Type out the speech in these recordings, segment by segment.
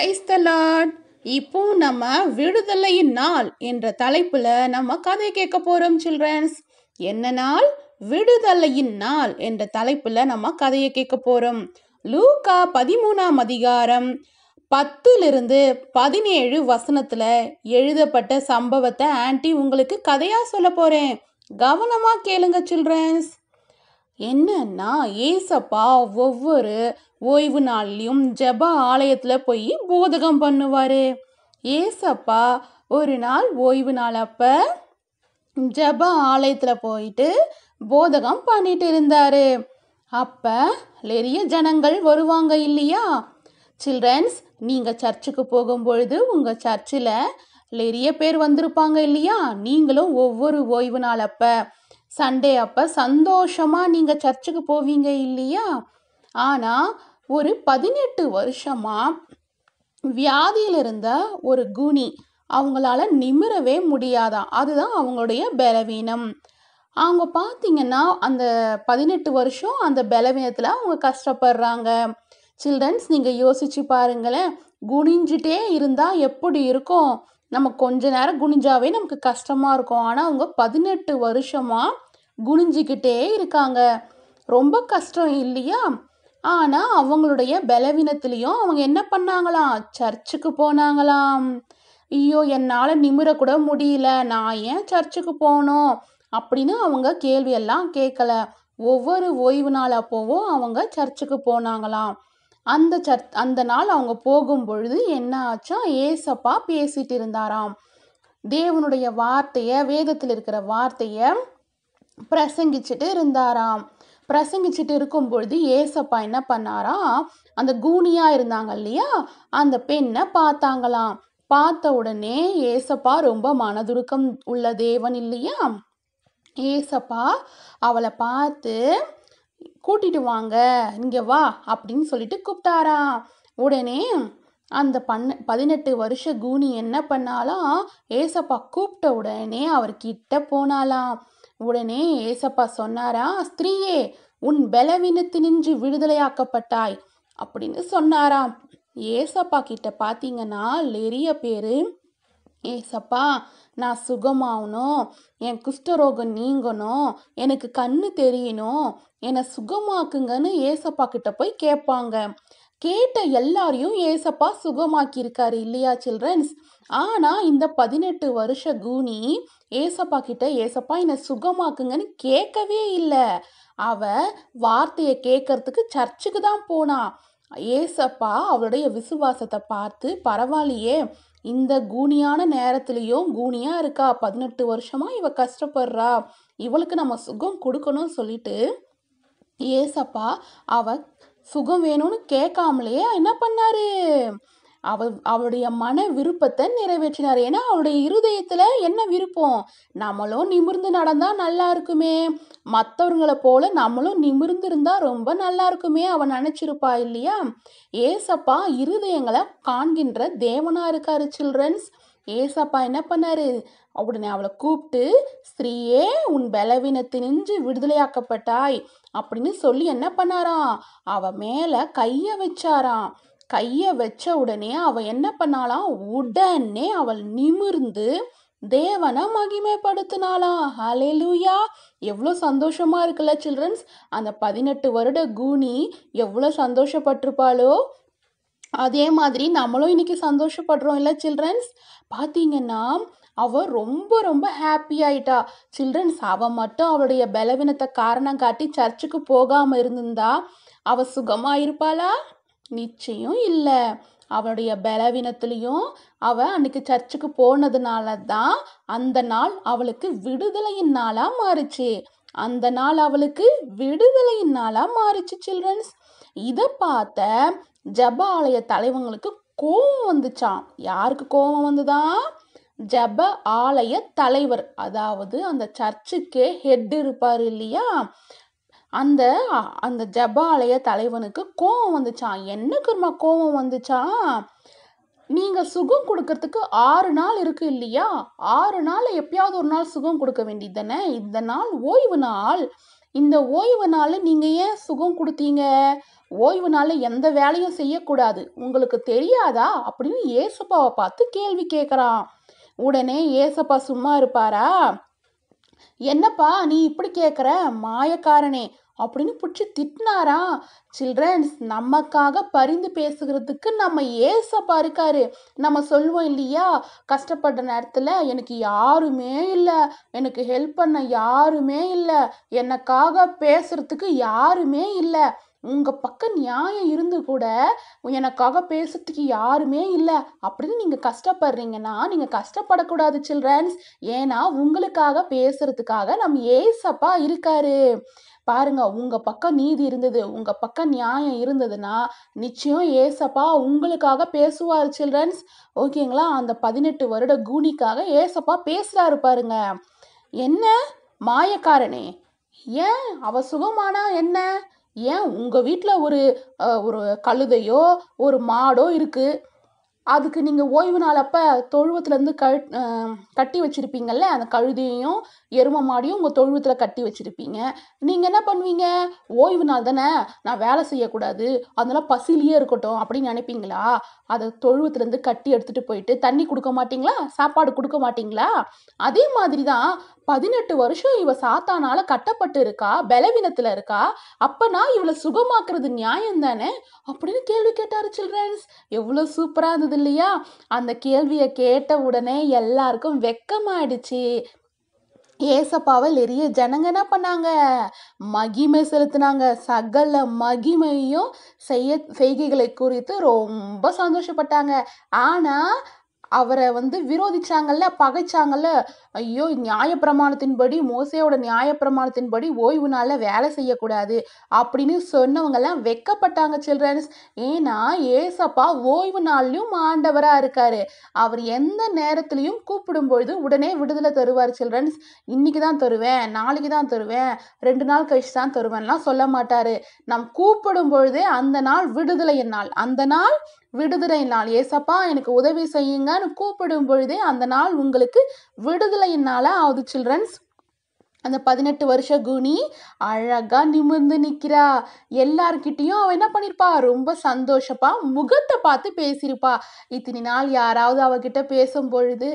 praise the Lord இப்போ நம்ம விடுதலையின் நாள் என்ற தலைப்புல நம்ம கதை கேட்க போறோம் சில்ட்ரன்ஸ் என்ன நாள் விடுதலையின் நாள் என்ற தலைப்புல நம்ம கதையை கேட்க போறோம் லூகா பதிமூணாம் அதிகாரம் பத்துலேருந்து பதினேழு வசனத்தில் எழுதப்பட்ட சம்பவத்தை ஆன்டி உங்களுக்கு கதையாக சொல்ல போகிறேன் கவனமாக கேளுங்க சில்ட்ரன்ஸ் என்னன்னா ஏசப்பா ஒவ்வொரு ஓய்வு நாள்லேயும் ஜப ஆலயத்தில் போய் போதகம் பண்ணுவார் ஏசப்பா ஒரு நாள் ஓய்வு நாள் அப்போ ஜப ஆலயத்தில் போயிட்டு போதகம் பண்ணிட்டு இருந்தார் அப்போ நிறைய ஜனங்கள் வருவாங்க இல்லையா சில்ட்ரன்ஸ் நீங்கள் சர்ச்சுக்கு போகும்பொழுது உங்கள் சர்ச்சில் நிறைய பேர் வந்திருப்பாங்க இல்லையா நீங்களும் ஒவ்வொரு ஓய்வு நாள் அப்போ சண்டே அப்போ சந்தோஷமாக நீங்கள் சர்ச்சுக்கு போவீங்க இல்லையா ஆனால் ஒரு பதினெட்டு வருஷமாக வியாதியில் இருந்த ஒரு குணி அவங்களால நிமிரவே முடியாதான் அதுதான் அவங்களுடைய பலவீனம் அவங்க பார்த்தீங்கன்னா அந்த பதினெட்டு வருஷம் அந்த பலவீனத்தில் அவங்க கஷ்டப்படுறாங்க சில்ட்ரன்ஸ் நீங்கள் யோசிச்சு பாருங்களேன் குனிஞ்சிட்டே இருந்தால் எப்படி இருக்கும் நம்ம கொஞ்ச நேரம் குனிஞ்சாவே நமக்கு கஷ்டமாக இருக்கும் ஆனால் அவங்க பதினெட்டு வருஷமாக குனிஞ்சிக்கிட்டே இருக்காங்க ரொம்ப கஷ்டம் இல்லையா ஆனால் அவங்களுடைய பலவீனத்திலையும் அவங்க என்ன பண்ணாங்களாம் சர்ச்சுக்கு போனாங்களாம் ஐயோ என்னால் நிமிரக்கூட முடியல நான் ஏன் சர்ச்சுக்கு போகணும் அப்படின்னு அவங்க கேள்வியெல்லாம் கேட்கல ஒவ்வொரு ஓய்வு நாள் அப்போவும் அவங்க சர்ச்சுக்கு போனாங்களாம் அந்த சர்ச் அந்த நாள் அவங்க போகும் பொழுது என்ன ஆச்சா ஏசப்பா பேசிட்டு இருந்தாராம் தேவனுடைய வார்த்தையை வேதத்தில் இருக்கிற வார்த்தையை பிரசங்கிச்சுட்டு இருந்தாராம் பிரசங்கிச்சுட்டு இருக்கும்பொழுது ஏசப்பா என்ன பண்ணாராம் அந்த கூனியாக இருந்தாங்க இல்லையா அந்த பெண்ணை பார்த்தாங்களாம் பார்த்த உடனே ஏசப்பா ரொம்ப மனதுருக்கம் உள்ள தேவன் இல்லையா ஏசப்பா அவளை பார்த்து கூட்டிட்டு வாங்க இங்கே வா அப்படின்னு சொல்லிட்டு கூப்பிட்டாரா உடனே அந்த பண்ண பதினெட்டு வருஷ கூனி என்ன பண்ணாலாம் ஏசப்பா கூப்பிட்ட உடனே அவர்கிட்ட போனாலாம் உடனே ஏசப்பா சொன்னாரா ஸ்திரீயே உன் நின்று விடுதலையாக்கப்பட்டாய் அப்படின்னு சொன்னாராம் ஏசப்பா கிட்ட பார்த்தீங்கன்னா நிறைய பேர் ஏசப்பா நான் சுகமாகணும் என் குஷ்டரோகம் நீங்கணும் எனக்கு கண்ணு தெரியணும் என்னை சுகமாக்குங்கன்னு ஏசப்பா கிட்ட போய் கேட்பாங்க கேட்ட எல்லாரையும் ஏசப்பா சுகமாக்கியிருக்காரு இல்லையா சில்ட்ரன்ஸ் ஆனால் இந்த பதினெட்டு வருஷ கூனி ஏசப்பா கிட்ட ஏசப்பா என்னை சுகமாக்குங்கன்னு கேட்கவே இல்லை அவ வார்த்தையை கேட்கறதுக்கு சர்ச்சுக்கு தான் போனா ஏசப்பா அவளுடைய விசுவாசத்தை பார்த்து பரவாயில்லையே இந்த கூனியான நேரத்துலேயும் கூனியாக இருக்கா பதினெட்டு வருஷமாக இவ கஷ்டப்படுறா இவளுக்கு நம்ம சுகம் கொடுக்கணும்னு சொல்லிட்டு ஏசப்பா அவ சுகம் வேணும்னு கேட்காமலேயே என்ன பண்ணாரு அவ அவருடைய மன விருப்பத்தை நிறைவேற்றினார் ஏன்னா அவளுடைய இருதயத்தில் என்ன விருப்பம் நம்மளும் நிமிர்ந்து நடந்தால் நல்லா இருக்குமே மற்றவர்களை போல நம்மளும் நிமிர்ந்து இருந்தால் ரொம்ப நல்லா இருக்குமே அவன் நினச்சிருப்பா இல்லையா ஏசப்பா இருதயங்களை காண்கின்ற தேவனாக இருக்காரு சில்ட்ரன்ஸ் ஏசப்பா என்ன பண்ணாரு உடனே அவளை கூப்பிட்டு ஸ்ரீயே உன் பலவீனத்தினின்று விடுதலையாக்கப்பட்டாய் அப்படின்னு சொல்லி என்ன பண்ணாராம் அவ மேலே கையை வச்சாராம் கையை வச்ச உடனே அவள் என்ன பண்ணாலாம் உடனே அவள் நிமிர்ந்து தேவனை மகிமைப்படுத்தினாளா லூயா எவ்வளோ சந்தோஷமாக இருக்குல்ல சில்ட்ரன்ஸ் அந்த பதினெட்டு வருட கூனி எவ்வளோ சந்தோஷப்பட்டிருப்பாளோ அதே மாதிரி நம்மளும் இன்னைக்கு சந்தோஷப்படுறோம் இல்லை சில்ட்ரன்ஸ் பார்த்தீங்கன்னா அவள் ரொம்ப ரொம்ப ஹாப்பி ஆயிட்டா சில்ட்ரன்ஸ் அவள் மட்டும் அவளுடைய பலவீனத்தை காரணம் காட்டி சர்ச்சுக்கு போகாமல் இருந்திருந்தா அவள் சுகமாக இருப்பாளா நிச்சயம் இல்லை அவளுடைய பலவீனத்திலையும் அவள் அன்னைக்கு சர்ச்சுக்கு போனதுனால தான் அந்த நாள் அவளுக்கு விடுதலையின் நாளாக மாறுச்சு அந்த நாள் அவளுக்கு விடுதலையின் நாளாக மாறுச்சு சில்ட்ரன்ஸ் இதை பார்த்த ஜப ஆலய தலைவங்களுக்கு கோபம் வந்துச்சான் யாருக்கு கோபம் வந்துதான் ஜப ஆலய தலைவர் அதாவது அந்த சர்ச்சுக்கு ஹெட் இருப்பார் இல்லையா அந்த அந்த ஜபாலய தலைவனுக்கு கோபம் வந்துச்சான் என்ன கருமா கோபம் வந்துச்சான் நீங்கள் சுகம் கொடுக்கறதுக்கு ஆறு நாள் இருக்கு இல்லையா ஆறு நாள் எப்பயாவது ஒரு நாள் சுகம் கொடுக்க வேண்டியது தானே இந்த நாள் ஓய்வு நாள் இந்த ஓய்வு நாள் நீங்கள் ஏன் சுகம் கொடுத்தீங்க ஓய்வு நாள் எந்த வேலையும் செய்யக்கூடாது உங்களுக்கு தெரியாதா அப்படின்னு ஏசப்பாவை பார்த்து கேள்வி கேட்குறான் உடனே ஏசப்பா சும்மா இருப்பாரா என்னப்பா நீ இப்படி கேட்குற மாயக்காரனே அப்படின்னு பிடிச்சி திட்டினாரா சில்ட்ரன்ஸ் நமக்காக பரிந்து பேசுகிறதுக்கு நம்ம ஏசப்பா இருக்காரு நம்ம சொல்வோம் இல்லையா கஷ்டப்படுற நேரத்தில் எனக்கு யாருமே இல்லை எனக்கு ஹெல்ப் பண்ண யாருமே இல்லை எனக்காக பேசுறதுக்கு யாருமே இல்லை உங்கள் பக்கம் நியாயம் இருந்து கூட எனக்காக பேசுறதுக்கு யாருமே இல்லை அப்படின்னு நீங்கள் கஷ்டப்படுறீங்கன்னா நீங்கள் கஷ்டப்படக்கூடாது சில்ட்ரன்ஸ் ஏன்னா உங்களுக்காக பேசுறதுக்காக நம்ம ஏசப்பா இருக்காரு பாருங்க உங்க பக்கம் நீதி இருந்தது உங்க பக்கம் நியாயம் இருந்ததுன்னா நிச்சயம் ஏசப்பா உங்களுக்காக பேசுவார் சில்ட்ரன்ஸ் ஓகேங்களா அந்த பதினெட்டு வருட கூனிக்காக ஏசப்பா பேசுறாரு பாருங்க என்ன மாயக்காரனே ஏன் அவ சுகமானா என்ன ஏன் உங்கள் வீட்டில் ஒரு ஒரு கழுதையோ ஒரு மாடோ இருக்குது அதுக்கு நீங்கள் ஓய்வு நாள் அப்போ தொழுவத்துலேருந்து க கட்டி வச்சுருப்பீங்கள்ல அந்த கழுதையும் எரும மாடியும் உங்கள் தொழுவத்தில் கட்டி வச்சுருப்பீங்க நீங்கள் என்ன பண்ணுவீங்க ஓய்வு நாள் தானே நான் வேலை செய்யக்கூடாது அதனால பசிலேயே இருக்கட்டும் அப்படின்னு நினைப்பீங்களா அதை தொழுவத்துலேருந்து கட்டி எடுத்துகிட்டு போயிட்டு தண்ணி கொடுக்க மாட்டிங்களா சாப்பாடு கொடுக்க மாட்டிங்களா அதே மாதிரி தான் பதினெட்டு வருஷம் இவ சாத்தானால கட்டப்பட்டு இருக்கா பலவீனத்துல இருக்கா அப்பனா இவளை சுகமாக்குறது நியாயம் தானே அப்படின்னு கேள்வி கேட்டாரு சில்ட்ரன்ஸ் எவ்வளோ சூப்பராக இருந்தது இல்லையா அந்த கேள்வியை கேட்ட உடனே எல்லாருக்கும் வெக்கமாயிடுச்சு ஏசப்பாவை நிறைய ஜனங்க என்ன பண்ணாங்க மகிமை செலுத்தினாங்க சகல மகிமையும் செய்ய செய்கைகளை குறித்து ரொம்ப சந்தோஷப்பட்டாங்க ஆனால் அவரை வந்து விரோதிச்சாங்கல்ல பகைச்சாங்கல்ல ஐயோ நியாயப்பிரமாணத்தின்படி மோசையோட நியாயப்பிரமாணத்தின்படி ஓய்வு நாளில் வேலை செய்யக்கூடாது அப்படின்னு சொன்னவங்கெல்லாம் வெக்கப்பட்டாங்க சில்ட்ரன்ஸ் ஏன்னா ஏசப்பா ஓய்வு நாள்லையும் ஆண்டவராக இருக்கார் அவர் எந்த நேரத்துலையும் கூப்பிடும் பொழுது உடனே விடுதலை தருவார் சில்ட்ரன்ஸ் இன்னைக்கு தான் தருவேன் நாளைக்கு தான் தருவேன் ரெண்டு நாள் கழிச்சு தான் தருவேன்லாம் சொல்ல மாட்டார் நம் கூப்பிடும் பொழுதே அந்த நாள் விடுதலையின் நாள் அந்த நாள் விடுதலை நாள் ஏசப்பா எனக்கு உதவி செய்யுங்கன்னு கூப்பிடும் பொழுதே அந்த நாள் உங்களுக்கு விடுதலையினால் ஆகுது சில்ட்ரன்ஸ் அந்த பதினெட்டு வருஷ குணி அழகாக நிமிர்ந்து நிக்கிறா எல்லார்கிட்டேயும் அவள் என்ன பண்ணிருப்பா ரொம்ப சந்தோஷப்பா முகத்தை பார்த்து பேசியிருப்பா இத்தனை நாள் யாராவது அவகிட்ட பேசும் பொழுது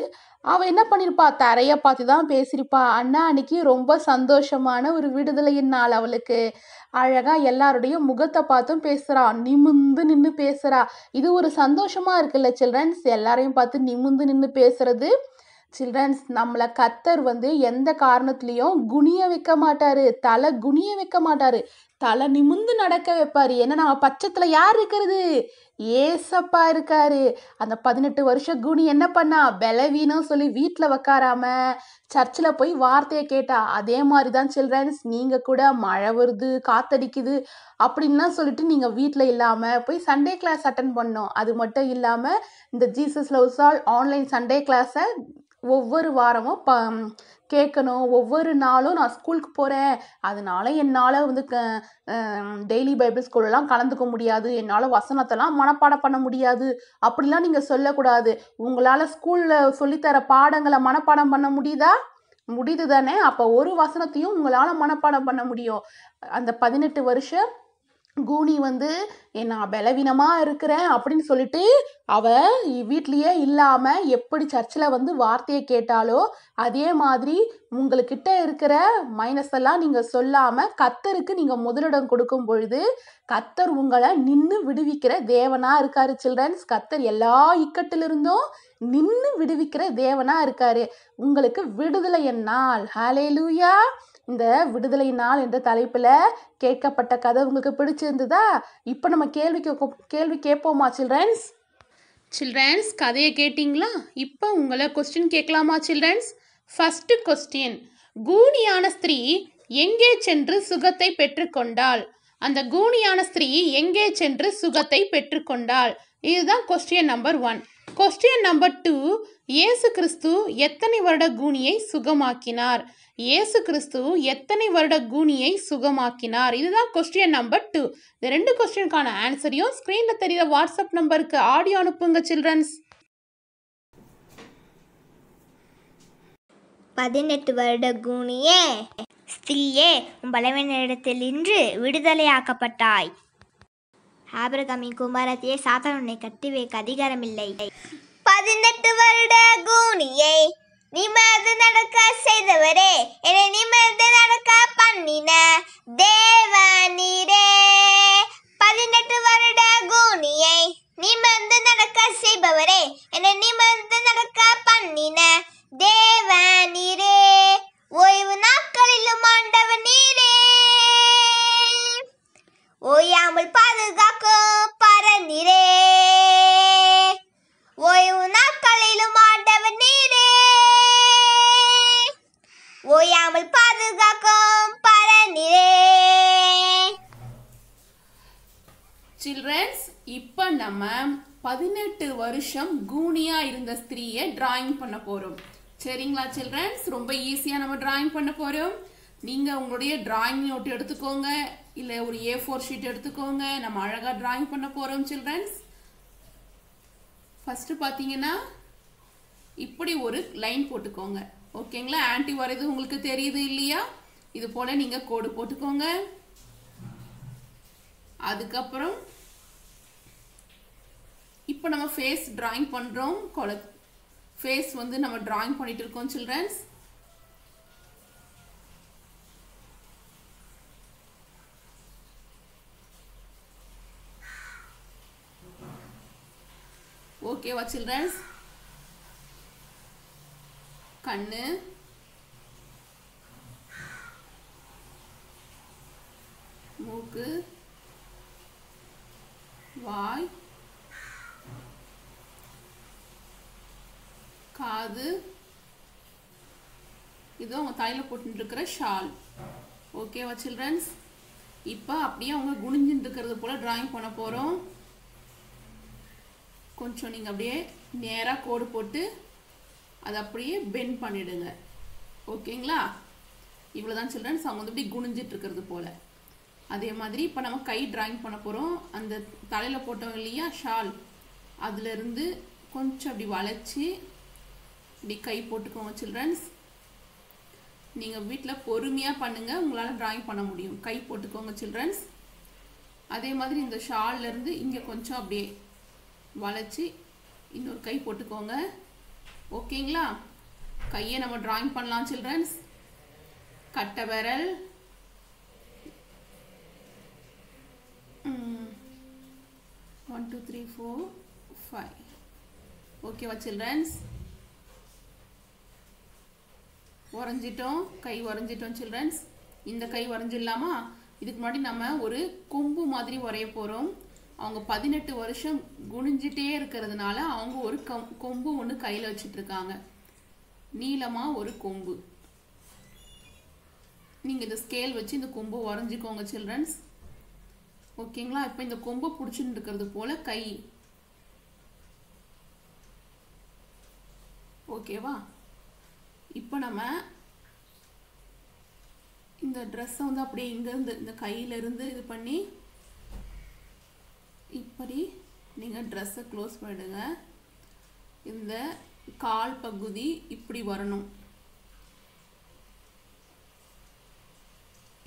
அவள் என்ன பண்ணிருப்பா தரையை பார்த்து தான் பேசியிருப்பா அண்ணா அன்னைக்கு ரொம்ப சந்தோஷமான ஒரு விடுதலையின் நாள் அவளுக்கு அழகாக எல்லாருடைய முகத்தை பார்த்தும் பேசுறா நிமிந்து நின்று பேசுறா இது ஒரு சந்தோஷமாக இருக்குல்ல சில்ட்ரன்ஸ் எல்லாரையும் பார்த்து நிமிந்து நின்று பேசுறது சில்ட்ரன்ஸ் நம்மளை கத்தர் வந்து எந்த காரணத்துலேயும் குனிய வைக்க மாட்டார் தலை குனிய வைக்க மாட்டார் தலை நிமிந்து நடக்க வைப்பார் ஏன்னா நம்ம பட்சத்தில் யார் இருக்கிறது ஏசப்பா இருக்காரு அந்த பதினெட்டு வருஷ குணி என்ன பண்ணா பலவீனம் சொல்லி வீட்டில் உக்காராம சர்ச்சில் போய் வார்த்தையை கேட்டா அதே மாதிரி தான் சில்ட்ரன்ஸ் நீங்கள் கூட மழை வருது காத்தடிக்குது அப்படின்லாம் சொல்லிட்டு நீங்கள் வீட்டில் இல்லாமல் போய் சண்டே கிளாஸ் அட்டன் பண்ணோம் அது மட்டும் இல்லாமல் இந்த Jesus loves all online Sunday கிளாஸை ஒவ்வொரு வாரமும் ப கேட்கணும் ஒவ்வொரு நாளும் நான் ஸ்கூலுக்கு போகிறேன் அதனால என்னால் வந்து க டெய்லி பைபிள் ஸ்கூல்லாம் கலந்துக்க முடியாது என்னால் வசனத்தெல்லாம் மனப்பாடம் பண்ண முடியாது அப்படிலாம் நீங்கள் சொல்லக்கூடாது உங்களால் ஸ்கூலில் சொல்லித்தர பாடங்களை மனப்பாடம் பண்ண முடியுதா முடியுது தானே அப்போ ஒரு வசனத்தையும் உங்களால் மனப்பாடம் பண்ண முடியும் அந்த பதினெட்டு வருஷம் கூனி வந்து நான் பலவீனமாக இருக்கிறேன் அப்படின்னு சொல்லிட்டு அவ வீட்லேயே இல்லாமல் எப்படி சர்ச்சில் வந்து வார்த்தையை கேட்டாலோ அதே மாதிரி உங்களுக்கிட்ட இருக்கிற மைனஸ் எல்லாம் நீங்கள் சொல்லாமல் கத்தருக்கு நீங்கள் முதலிடம் கொடுக்கும் பொழுது கத்தர் உங்களை நின்று விடுவிக்கிற தேவனாக இருக்கார் சில்ட்ரன்ஸ் கத்தர் எல்லா இக்கட்டிலிருந்தும் நின்று விடுவிக்கிற தேவனாக இருக்கார் உங்களுக்கு விடுதலை என்னால் ஹலே லூயா இந்த விடுதலை நாள் என்ற தலைப்பில் கேட்கப்பட்ட கதை உங்களுக்கு பிடிச்சிருந்ததா இப்போ நம்ம கேள்விக்கு கேள்வி கேட்போமா சில்ட்ரன்ஸ் சில்ட்ரன்ஸ் கதையை கேட்டிங்களா இப்போ உங்களை கொஸ்டின் கேட்கலாமா சில்ட்ரன்ஸ் ஃபஸ்ட்டு கொஸ்டின் கூனியான ஸ்திரீ எங்கே சென்று சுகத்தை பெற்றுக்கொண்டாள் அந்த கூனியான ஸ்திரீ எங்கே சென்று சுகத்தை பெற்றுக்கொண்டாள் இதுதான் question number one question number two இயேசு கிறிஸ்து எத்தனை வருட கூனியை சுகமாக்கினார் இயேசு கிறிஸ்து எத்தனை வருட கூனியை சுகமாக்கினார் இதுதான் கொஸ்டின் நம்பர் டூ இந்த ரெண்டு கொஸ்டினுக்கான ஆன்சரையும் ஸ்க்ரீனில் தெரிகிற வாட்ஸ்அப் நம்பருக்கு ஆடியோ அனுப்புங்க சில்ட்ரன்ஸ் பதினெட்டு வருட கூனியே ஸ்திரீயே உன் பலவீன இன்று விடுதலையாக்கப்பட்டாய் ஆபிரகாமின் குமாரத்தையே சாத்தானுனை கட்டுவேக்கு அதிகாரமில்லை பதினெட்டு வருட கூனியை நிமிர்ந்து நடக்க செய்தவரே என்னை நிமிர்ந்து நடக்க பண்ணின தேவனீரே பதினெட்டு வருட கூனியை நிமிர்ந்து நடக்க செய்பவரே என்னை நிமிர்ந்து நடக்க பண்ணின தேவனீரே ஓய்வு நாட்களிலும் ஆண்டவன் நீரே ஓயாமல் பாதுகாக்கும் பரநிரே ஓய்வு நாட்களிலும் ஆண்டவர் நீரே ஓயாமல் பாதுகாக்கும் பரநிரே சில்ட்ரன்ஸ் இப்போ நம்ம பதினெட்டு வருஷம் கூனியா இருந்த ஸ்திரீயை டிராயிங் பண்ண போகிறோம் சரிங்களா சில்ட்ரன்ஸ் ரொம்ப ஈஸியாக நம்ம டிராயிங் பண்ண போகிறோம் நீங்கள் உங்களுடைய டிராயிங் நோட் எடுத்துக்கோங்க இல்லை ஒரு ஏ ஃபோர் ஷீட் எடுத்துக்கோங்க நம்ம அழகாக ட்ராயிங் பண்ண போகிறோம் சில்ட்ரன்ஸ் ஃபஸ்ட்டு பார்த்தீங்கன்னா இப்படி ஒரு லைன் போட்டுக்கோங்க ஓகேங்களா ஆன்டி வரைது உங்களுக்கு தெரியுது இல்லையா இது போல் நீங்கள் கோடு போட்டுக்கோங்க அதுக்கப்புறம் இப்போ நம்ம ஃபேஸ் ட்ராயிங் பண்ணுறோம் கொல ஃபேஸ் வந்து நம்ம ட்ராயிங் பண்ணிகிட்டு இருக்கோம் சில்ட்ரன்ஸ் ஓகேவா சில்ட்ரன்ஸ் கண்ணு மூக்கு வாய் காது இது அவங்க தலையில் போட்டுருக்கிற ஷால் ஓகேவா சில்ட்ரன்ஸ் இப்போ அப்படியே அவங்க குனிஞ்சுட்டு இருக்கிறது போல் ட்ராயிங் பண்ண போகிறோம் கொஞ்சம் நீங்கள் அப்படியே நேராக கோடு போட்டு அதை அப்படியே பெண்ட் பண்ணிவிடுங்க ஓகேங்களா இவ்வளோ தான் சொல்கிறேன் ஸோ வந்து இப்படி குனிஞ்சிட்டு இருக்கிறது போல் அதே மாதிரி இப்போ நம்ம கை ட்ராயிங் பண்ண போகிறோம் அந்த தலையில் போட்டோம் இல்லையா ஷால் அதுலேருந்து கொஞ்சம் அப்படி வளைச்சி இப்படி கை போட்டுக்கோங்க சில்ட்ரன்ஸ் நீங்கள் வீட்டில் பொறுமையாக பண்ணுங்கள் உங்களால் ட்ராயிங் பண்ண முடியும் கை போட்டுக்கோங்க சில்ட்ரன்ஸ் அதே மாதிரி இந்த ஷால்லேருந்து இங்கே கொஞ்சம் அப்படியே வளைச்சி இன்னொரு கை போட்டுக்கோங்க ஓகேங்களா கையை நம்ம ட்ராயிங் பண்ணலாம் சில்ட்ரன்ஸ் கட்டை விரல் one two three four five ஓகேவா சில்ட்ரன்ஸ் உறைஞ்சிட்டோம் கை உறைஞ்சிட்டோம் சில்ட்ரன்ஸ் இந்த கை வரைஞ்சிடலாமா இதுக்கு முன்னாடி நம்ம ஒரு கொம்பு மாதிரி வரைய போகிறோம் அவங்க பதினெட்டு வருஷம் குனிஞ்சிட்டே இருக்கிறதுனால அவங்க ஒரு கம் கொம்பு ஒன்று கையில் வச்சிட்டு இருக்காங்க நீளமாக ஒரு கொம்பு நீங்கள் இந்த ஸ்கேல் வச்சு இந்த கொம்பு உறைஞ்சிக்கோங்க சில்ட்ரன்ஸ் ஓகேங்களா இப்போ இந்த கொம்பை பிடிச்சிட்டு இருக்கிறது போல் கை ஓகேவா இப்போ நம்ம இந்த ட்ரெஸ்ஸை வந்து அப்படியே இங்கேருந்து இந்த கையிலேருந்து இது பண்ணி இப்படி நீங்கள் ட்ரெஸ்ஸை க்ளோஸ் பண்ணிடுங்க இந்த கால் பகுதி இப்படி வரணும்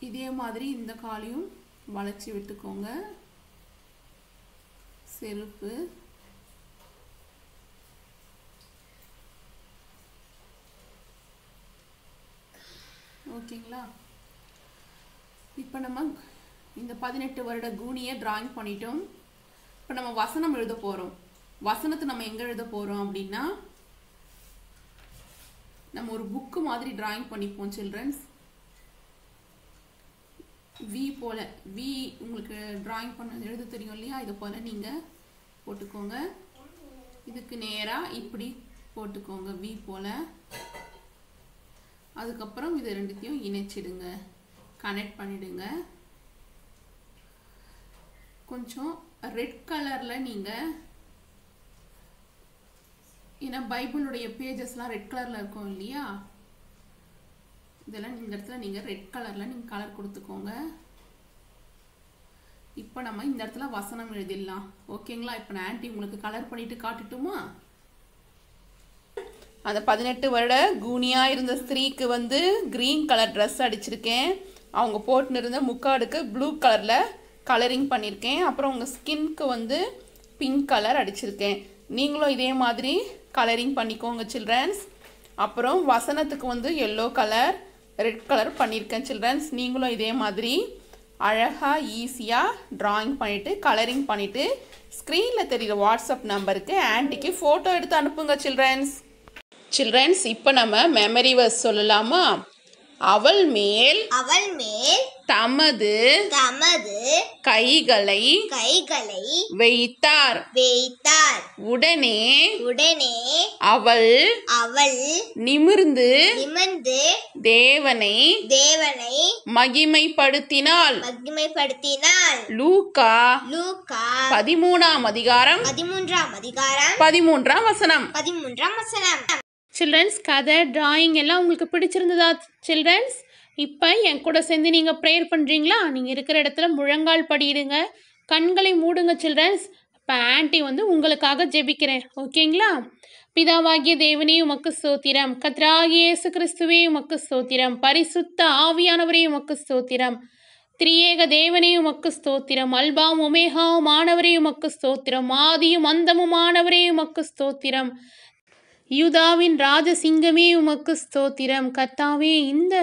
இதே மாதிரி இந்த காலையும் வளைச்சி விட்டுக்கோங்க செருப்பு ஓகேங்களா இப்போ நம்ம இந்த பதினெட்டு வருட கூனியை ட்ராயிங் பண்ணிட்டோம் இப்போ நம்ம வசனம் எழுத போகிறோம் வசனத்தை நம்ம எங்கே எழுத போகிறோம் அப்படின்னா நம்ம ஒரு புக்கு மாதிரி டிராயிங் பண்ணிப்போம் சில்ட்ரன்ஸ் வி போல் வி உங்களுக்கு டிராயிங் பண்ண எழுத தெரியும் இல்லையா இதை போல் நீங்கள் போட்டுக்கோங்க இதுக்கு நேராக இப்படி போட்டுக்கோங்க வி போல் அதுக்கப்புறம் இதை ரெண்டுத்தையும் இணைச்சிடுங்க கனெக்ட் பண்ணிடுங்க கொஞ்சம் ரெட் கலரில் நீங்கள் ஏன்னா பைபிளுடைய பேஜஸ்லாம் ரெட் கலரில் இருக்கும் இல்லையா இதெல்லாம் இந்த இடத்துல நீங்கள் ரெட் கலரில் நீங்கள் கலர் கொடுத்துக்கோங்க இப்போ நம்ம இந்த இடத்துல வசனம் எழுதிடலாம் ஓகேங்களா இப்போ நான் ஆன்ட்டி உங்களுக்கு கலர் பண்ணிட்டு காட்டுட்டுமா அந்த பதினெட்டு வருட கூனியாக இருந்த ஸ்திரீக்கு வந்து க்ரீன் கலர் ட்ரெஸ் அடிச்சிருக்கேன் அவங்க போட்டுன்னு இருந்த முக்காடுக்கு ப்ளூ கலரில் கலரிங் பண்ணியிருக்கேன் அப்புறம் உங்கள் ஸ்கின்க்கு வந்து பிங்க் கலர் அடிச்சிருக்கேன் நீங்களும் இதே மாதிரி கலரிங் பண்ணிக்கோங்க சில்ட்ரன்ஸ் அப்புறம் வசனத்துக்கு வந்து எல்லோ கலர் ரெட் கலர் பண்ணியிருக்கேன் சில்ட்ரன்ஸ் நீங்களும் இதே மாதிரி அழகாக ஈஸியாக ட்ராயிங் பண்ணிவிட்டு கலரிங் பண்ணிவிட்டு ஸ்க்ரீனில் தெரிகிற வாட்ஸ்அப் நம்பருக்கு ஆண்டிக்கு ஃபோட்டோ எடுத்து அனுப்புங்க சில்ட்ரன்ஸ் சில்ட்ரன்ஸ் இப்போ நம்ம மெமரி வர்ஸ் சொல்லலாமா அவள் மேல் அவள் மேல் தமது தமது கைகளை கைகளை வைத்தார் வைத்தார் உடனே உடனே அவள் அவள் நிமிர்ந்து நிமிர்ந்து தேவனை தேவனை மகிமைப்படுத்தினாள் மகிமைப்படுத்தினாள் லூக்கா லூக்கா பதிமூணாம் அதிகாரம் பதிமூன்றாம் அதிகாரம் பதிமூன்றாம் வசனம் பதிமூன்றாம் வசனம் சில்ட்ரன்ஸ் கதை டிராயிங் எல்லாம் உங்களுக்கு பிடிச்சிருந்ததா சில்ட்ரன்ஸ் இப்போ என் கூட சேர்ந்து நீங்கள் ப்ரேயர் பண்ணுறீங்களா நீங்கள் இருக்கிற இடத்துல முழங்கால் படியிடுங்க கண்களை மூடுங்க சில்ட்ரன்ஸ் இப்போ ஆண்டி வந்து உங்களுக்காக ஜெபிக்கிறேன் ஓகேங்களா பிதாவாகிய தேவனே உமக்கு ஸ்தோத்திரம் கத்ராகிய இயேசு கிறிஸ்துவே உமக்கு ஸ்தோத்திரம் பரிசுத்த ஆவியானவரே உமக்கு ஸ்தோத்திரம் திரியேக தேவனே உமக்கு ஸ்தோத்திரம் அல்பாம் ஒமேகாவும் ஆனவரே உமக்கு ஸ்தோத்திரம் ஆதியும் ஆனவரே உமக்கு ஸ்தோத்திரம் யூதாவின் ராஜசிங்கமே உமக்கு ஸ்தோத்திரம் கத்தாவே இந்த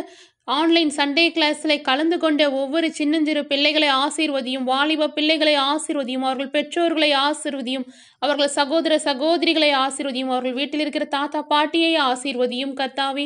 ஆன்லைன் சண்டே கிளாஸில் கலந்து கொண்ட ஒவ்வொரு சின்னஞ்சிறு பிள்ளைகளை ஆசீர்வதியும் வாலிப பிள்ளைகளை ஆசீர்வதியும் அவர்கள் பெற்றோர்களை ஆசீர்வதியும் அவர்கள் சகோதர சகோதரிகளை ஆசீர்வதியும் அவர்கள் வீட்டில் இருக்கிற தாத்தா பாட்டியை ஆசீர்வதியும் கத்தாவே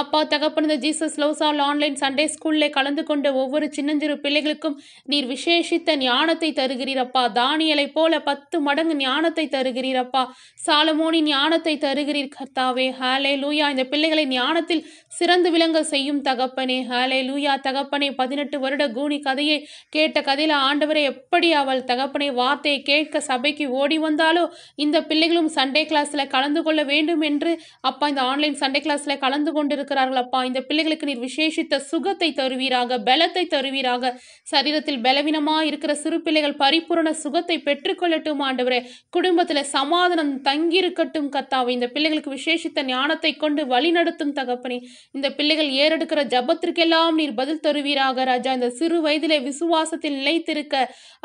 அப்பா தகப்பனது ஜீசஸ் லோசால் ஆன்லைன் சண்டே ஸ்கூலில் கலந்து கொண்ட ஒவ்வொரு சின்னஞ்சிறு பிள்ளைகளுக்கும் நீர் விசேஷித்த ஞானத்தை தருகிறீரப்பா தானியலை போல பத்து மடங்கு ஞானத்தை தருகிறீரப்பா சாலமோனி ஞானத்தை தருகிறீர் கர்த்தாவே ஹாலே லூயா இந்த பிள்ளைகளை ஞானத்தில் சிறந்து விளங்க செய்யும் தகப்பனே ஹாலே லூயா தகப்பனே பதினெட்டு வருட கூனி கதையை கேட்ட கதையில் ஆண்டவரை எப்படி அவள் தகப்பனை வார்த்தையை கேட்க சபைக்கு ஓடி வந்தால் இருந்தாலும் இந்த பிள்ளைகளும் சண்டே கிளாஸில் கலந்து கொள்ள வேண்டும் என்று அப்பா இந்த ஆன்லைன் சண்டே கிளாஸில் கலந்து கொண்டிருக்கிறார்கள் அப்பா இந்த பிள்ளைகளுக்கு நீர் விசேஷித்த சுகத்தை தருவீராக பலத்தை தருவீராக சரீரத்தில் பலவீனமாக இருக்கிற சிறு பிள்ளைகள் பரிபூரண சுகத்தை பெற்றுக்கொள்ளட்டும் ஆண்டவரே குடும்பத்தில் சமாதானம் தங்கியிருக்கட்டும் கத்தாவை இந்த பிள்ளைகளுக்கு விசேஷித்த ஞானத்தை கொண்டு வழிநடத்தும் தகப்பனி இந்த பிள்ளைகள் ஏறெடுக்கிற ஜபத்திற்கெல்லாம் நீர் பதில் தருவீராக ராஜா இந்த சிறு வயதிலே விசுவாசத்தில் நிலைத்திருக்க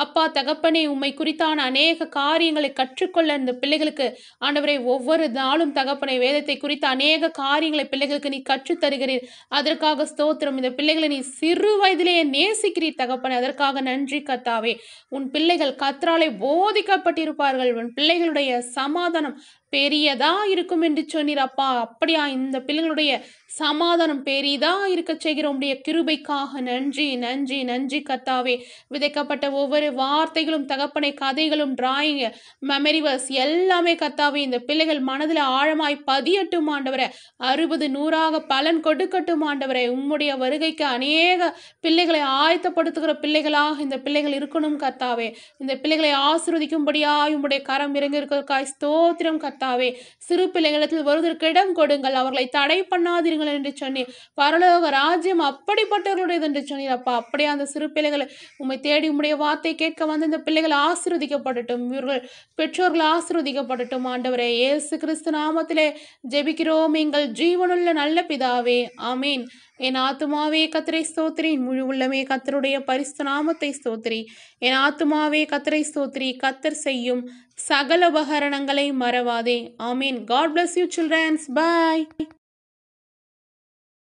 அப்பா தகப்பனே உம்மை குறித்தான அநேக காரியங்களை கற்று கற்றுக்கொள்ள இந்த பிள்ளைகளுக்கு ஆண்டவரை ஒவ்வொரு நாளும் தகப்பனை வேதத்தை குறித்து அநேக காரியங்களை பிள்ளைகளுக்கு நீ கற்றுத் தருகிறீர் அதற்காக ஸ்தோத்திரம் இந்த பிள்ளைகளை நீ சிறு வயதிலேயே நேசிக்கிறீர் தகப்பனை அதற்காக நன்றி கத்தாவே உன் பிள்ளைகள் கத்ராலை போதிக்கப்பட்டிருப்பார்கள் உன் பிள்ளைகளுடைய சமாதானம் பெரியதா இருக்கும் என்று சொன்னீர் அப்பா அப்படியா இந்த பிள்ளைகளுடைய சமாதானம் பெரிதா இருக்க செய்கிற உடைய கிருபைக்காக நன்றி நன்றி நன்றி கத்தாவே விதைக்கப்பட்ட ஒவ்வொரு வார்த்தைகளும் தகப்பனை கதைகளும் டிராயிங் மெமரிவர்ஸ் எல்லாமே கத்தாவே இந்த பிள்ளைகள் மனதில் ஆழமாய் பதியட்டும் ஆண்டவரை அறுபது நூறாக பலன் கொடுக்கட்டும் ஆண்டவரை உம்முடைய வருகைக்கு அநேக பிள்ளைகளை ஆயத்தப்படுத்துகிற பிள்ளைகளாக இந்த பிள்ளைகள் இருக்கணும் கத்தாவே இந்த பிள்ளைகளை ஆசிர்வதிக்கும்படியாய் உம்முடைய கரம் இறங்கி காய் ஸ்தோத்திரம் கத்தா கர்த்தாவே சிறு பிள்ளைகளிடத்தில் வருவதற்கு இடம் கொடுங்கள் அவர்களை தடை பண்ணாதீர்கள் என்று சொன்னீர் பரலோக ராஜ்யம் அப்படிப்பட்டவர்களுடையது என்று சொன்னீர் அப்பா அப்படியே அந்த சிறு பிள்ளைகளை உண்மை தேடி உடைய வார்த்தை கேட்க வந்து இந்த பிள்ளைகள் ஆசிர்வதிக்கப்படட்டும் இவர்கள் பெற்றோர்கள் ஆசிர்வதிக்கப்படட்டும் ஆண்டவரே இயேசு கிறிஸ்து நாமத்திலே ஜெபிக்கிறோம் எங்கள் ஜீவனுள்ள நல்ல பிதாவே அமீன் என் ஆத்துமாவே கத்திரை ஸ்தோத்திரி முழு உள்ளமே கத்தருடைய பரிசு நாமத்தை ஸ்தோத்திரி என் ஆத்துமாவே கத்திரை ஸ்தோத்ரி கத்தர் செய்யும் சகல உபகரணங்களை மறவாதே ஆமீன் God bless you children's bye